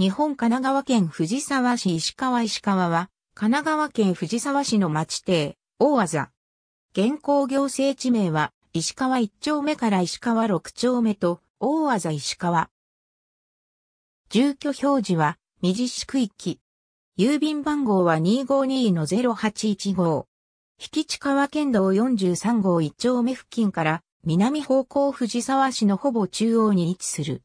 日本神奈川県藤沢市石川石川は、神奈川県藤沢市の町邸、大技。現行行政地名は、石川1丁目から石川6丁目と、大技石川。住居表示は、右市区域。郵便番号は252-0815。引地川県道43号1丁目付近から、南方向藤沢市のほぼ中央に位置する。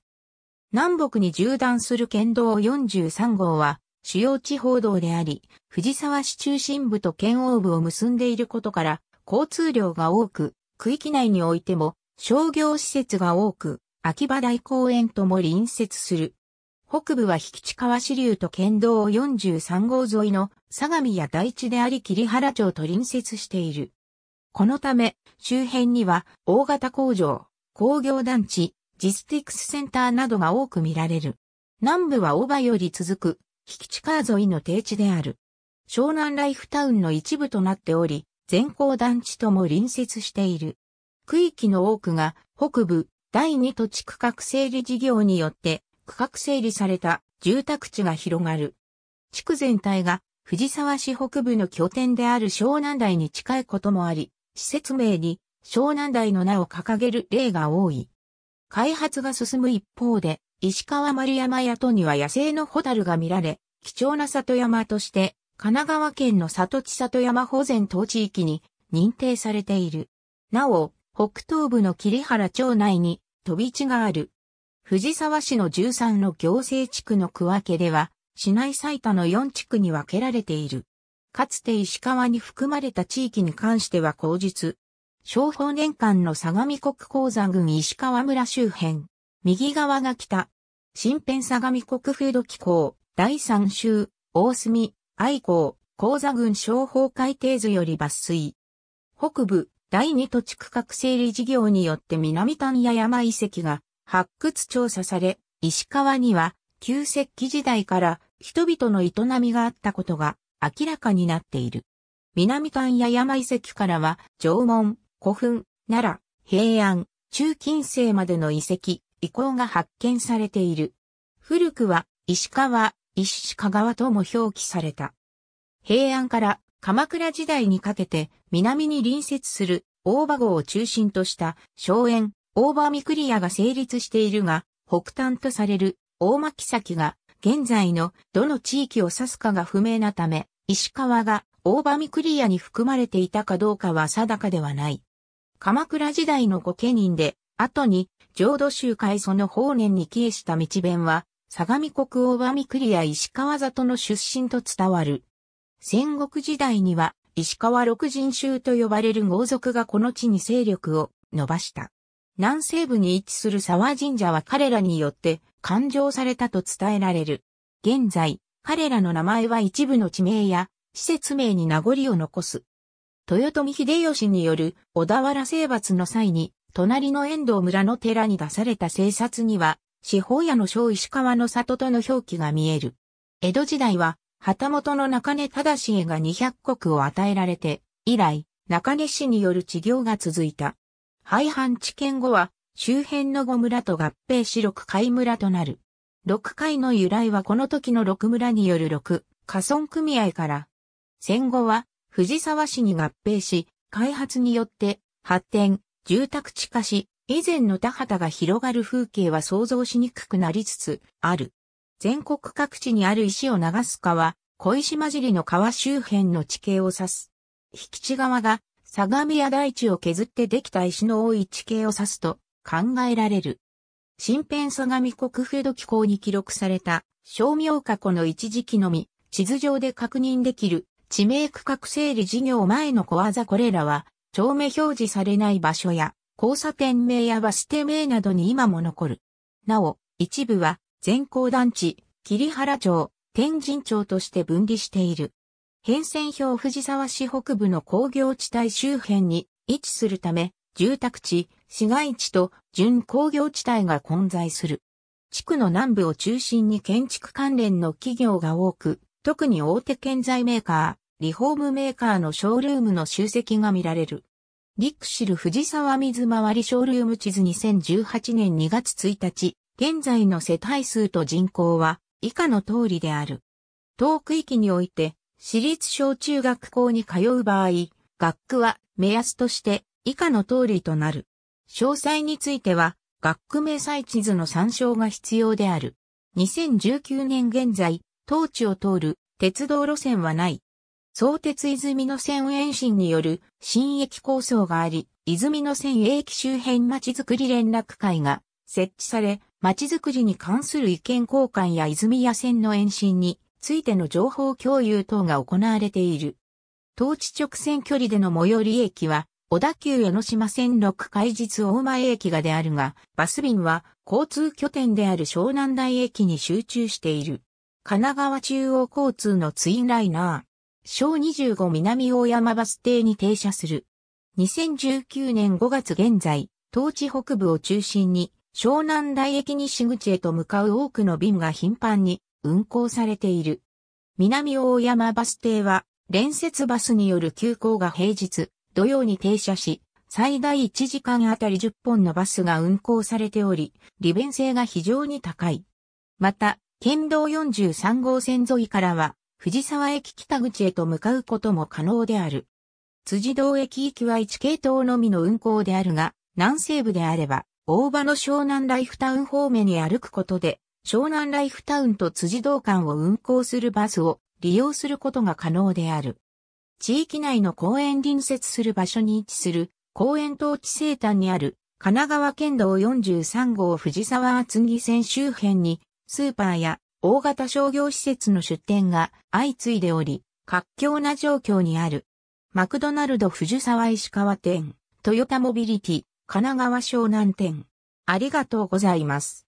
南北に縦断する県道43号は、主要地方道であり、藤沢市中心部と県央部を結んでいることから、交通量が多く、区域内においても商業施設が多く、秋葉台公園とも隣接する。北部は引地川支流と県道43号沿いの相模や大地であり桐原町と隣接している。このため、周辺には大型工場、工業団地、ジスティクスセンターなどが多く見られる。南部はオバより続く、引地川沿いの低地である。湘南ライフタウンの一部となっており、全校団地とも隣接している。区域の多くが北部第二土地区画整理事業によって区画整理された住宅地が広がる。地区全体が藤沢市北部の拠点である湘南台に近いこともあり、施設名に湘南台の名を掲げる例が多い。開発が進む一方で、石川丸山里には野生のホタルが見られ、貴重な里山として、神奈川県の里地里山保全等地域に認定されている。なお、北東部の桐原町内に飛び地がある。藤沢市の13の行政地区の区分けでは、市内最多の4地区に分けられている。かつて石川に含まれた地域に関しては口実、昭法年間の相模国鉱山群石川村周辺。右側が北。新編相模国風土機構、第三州、大隅、愛港、鉱座群商法海底図より抜粋。北部、第二土地区画整理事業によって南丹や山遺跡が発掘調査され、石川には旧石器時代から人々の営みがあったことが明らかになっている。南丹や山遺跡からは縄文、古墳、奈良、平安、中近世までの遺跡、遺構が発見されている。古くは、石川、石川とも表記された。平安から鎌倉時代にかけて南に隣接する大場号を中心とした荘園、大場ミクリアが成立しているが、北端とされる大巻崎が現在のどの地域を指すかが不明なため、石川が大場ミクリアに含まれていたかどうかは定かではない。鎌倉時代の御家人で、後に浄土宗会その法然に帰依した道弁は、相模国王大網栗や石川里の出身と伝わる。戦国時代には石川六人衆と呼ばれる豪族がこの地に勢力を伸ばした。南西部に位置する沢神社は彼らによって勘定されたと伝えられる。現在、彼らの名前は一部の地名や施設名に名残を残す。豊臣秀吉による小田原征伐の際に、隣の遠藤村の寺に出された生札には、四方屋の小石川の里との表記が見える。江戸時代は、旗本の中根忠重が200国を与えられて、以来、中根氏による治療が続いた。廃藩置県後は、周辺の五村と合併し六海村となる。六海の由来はこの時の六村による六、家村組合から。戦後は、藤沢市に合併し、開発によって発展、住宅地化し、以前の田畑が広がる風景は想像しにくくなりつつある。全国各地にある石を流す川、小石混じりの川周辺の地形を指す。引き地側が相模屋大地を削ってできた石の多い地形を指すと考えられる。新編相模国風土紀行に記録された、小名過去の一時期のみ、地図上で確認できる地名区画整理事業前の小技これらは、町名表示されない場所や、交差点名やバス停名などに今も残る。なお、一部は、全校団地、桐原町、天神町として分離している。変遷表藤沢市北部の工業地帯周辺に位置するため、住宅地、市街地と準工業地帯が混在する。地区の南部を中心に建築関連の企業が多く、特に大手建材メーカー、リフォームメーカーのショールームの集積が見られる。リクシル藤沢水回りショールーム地図2018年2月1日、現在の世帯数と人口は以下の通りである。当区域において、私立小中学校に通う場合、学区は目安として以下の通りとなる。詳細については、学区明細地図の参照が必要である。2019年現在、当地を通る鉄道路線はない。相鉄泉の線延伸による新駅構想があり、泉の線駅周辺まちづくり連絡会が設置され、まちづくりに関する意見交換や泉や線の延伸についての情報共有等が行われている。当地直線距離での最寄り駅は、小田急江ノ島線六海日大前駅がであるが、バス便は交通拠点である湘南台駅に集中している。神奈川中央交通のツインライナー、小25南大山バス停に停車する。2019年5月現在、東地北部を中心に、湘南台駅西口へと向かう多くの便が頻繁に運行されている。南大山バス停は、連接バスによる急行が平日、土曜に停車し、最大1時間あたり10本のバスが運行されており、利便性が非常に高い。また、県道43号線沿いからは、藤沢駅北口へと向かうことも可能である。辻堂駅行きは1系統のみの運行であるが、南西部であれば、大場の湘南ライフタウン方面に歩くことで、湘南ライフタウンと辻堂間を運行するバスを利用することが可能である。地域内の公園隣接する場所に位置する公園統治生誕にある神奈川県道43号藤沢厚木線周辺にスーパーや大型商業施設の出店が相次いでおり、活況な状況にある。マクドナルド藤沢石川店、トヨタモビリティ、神奈川湘南店。ありがとうございます。